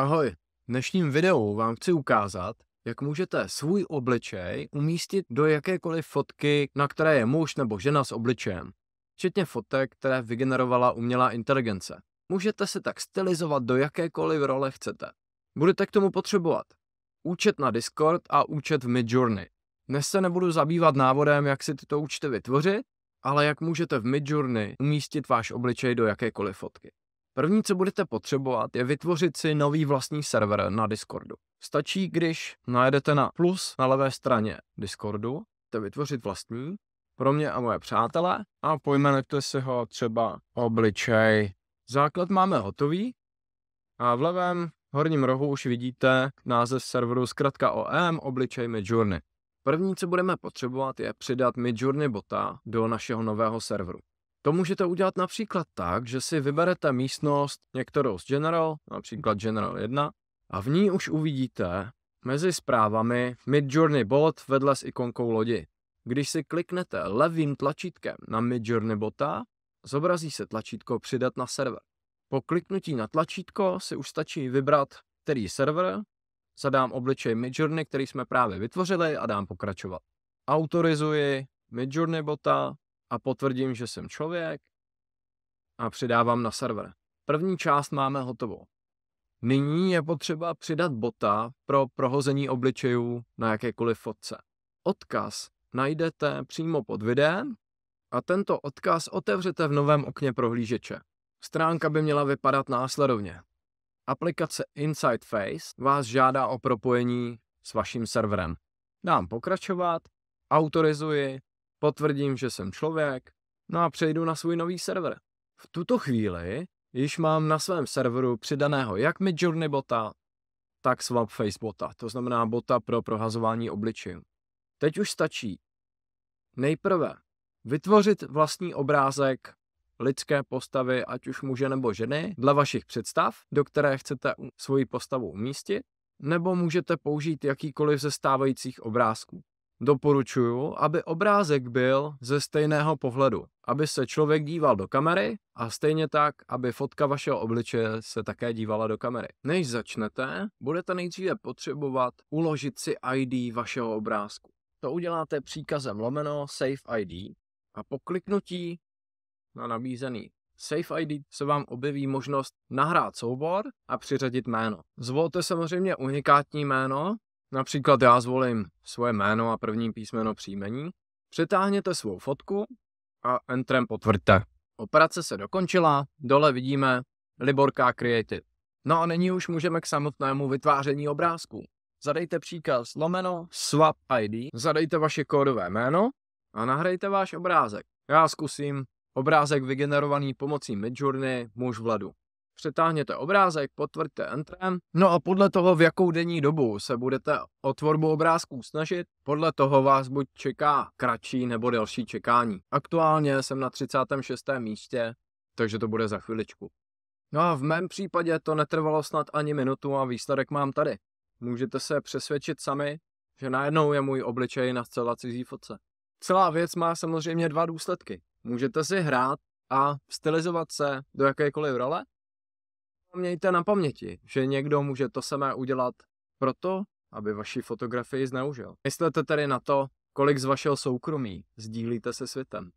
Ahoj, v dnešním videu vám chci ukázat, jak můžete svůj obličej umístit do jakékoliv fotky, na které je muž nebo žena s obličejem, včetně fotek, které vygenerovala umělá inteligence. Můžete se tak stylizovat do jakékoliv role chcete. Budete k tomu potřebovat účet na Discord a účet v Midjourney. Dnes se nebudu zabývat návodem, jak si tyto účty vytvořit, ale jak můžete v Midjourney umístit váš obličej do jakékoliv fotky. První, co budete potřebovat, je vytvořit si nový vlastní server na Discordu. Stačí, když najedete na plus na levé straně Discordu, to vytvořit vlastní, pro mě a moje přátelé a pojmenujte si ho třeba obličej. Základ máme hotový a v levém horním rohu už vidíte název serveru zkrátka OM, obličej Midjourney. První, co budeme potřebovat, je přidat Midjourney bota do našeho nového serveru. To můžete udělat například tak, že si vyberete místnost některou z General, například General 1, a v ní už uvidíte mezi zprávami Midjourney bot vedle s ikonkou lodi. Když si kliknete levým tlačítkem na Midjourney bota, zobrazí se tlačítko Přidat na server. Po kliknutí na tlačítko si už stačí vybrat, který server, zadám obličej Midjourney, který jsme právě vytvořili a dám pokračovat. Autorizuji Midjourney bota, a potvrdím, že jsem člověk a přidávám na server. První část máme hotovo. Nyní je potřeba přidat bota pro prohození obličejů na jakékoliv fotce. Odkaz najdete přímo pod videem a tento odkaz otevřete v novém okně prohlížeče. Stránka by měla vypadat následovně. Aplikace Inside Face vás žádá o propojení s vaším serverem. Dám pokračovat, autorizuji potvrdím, že jsem člověk, no a přejdu na svůj nový server. V tuto chvíli již mám na svém serveru přidaného jak Midjourney bota, tak Swapface bota, to znamená bota pro prohazování obličejů. Teď už stačí nejprve vytvořit vlastní obrázek lidské postavy, ať už muže nebo ženy, dle vašich představ, do které chcete svoji postavu umístit, nebo můžete použít jakýkoliv ze stávajících obrázků doporučuju, aby obrázek byl ze stejného pohledu, aby se člověk díval do kamery a stejně tak, aby fotka vašeho obličeje se také dívala do kamery. Než začnete, budete nejdříve potřebovat uložit si ID vašeho obrázku. To uděláte příkazem lomeno Save ID a po kliknutí na nabízený Safe ID se vám objeví možnost nahrát soubor a přiřadit jméno. Zvolte samozřejmě unikátní jméno, Například já zvolím svoje jméno a první písmeno příjmení, přetáhněte svou fotku a entrem potvrďte. Operace se dokončila, dole vidíme Liborka Creative. No a nyní už můžeme k samotnému vytváření obrázku. Zadejte příkaz lomeno swap ID, zadejte vaše kódové jméno a nahrajte váš obrázek. Já zkusím obrázek vygenerovaný pomocí Midjourney muž v ledu přetáhněte obrázek, potvrďte entrem. No a podle toho, v jakou denní dobu se budete o tvorbu obrázků snažit, podle toho vás buď čeká kratší nebo delší čekání. Aktuálně jsem na 36. místě, takže to bude za chviličku. No a v mém případě to netrvalo snad ani minutu a výsledek mám tady. Můžete se přesvědčit sami, že najednou je můj obličej na zcela cizí fotce. Celá věc má samozřejmě dva důsledky. Můžete si hrát a stylizovat se do jakékoliv role, Mějte na paměti, že někdo může to samé udělat proto, aby vaši fotografii zneužil. Myslete tedy na to, kolik z vašeho soukromí sdílíte se světem.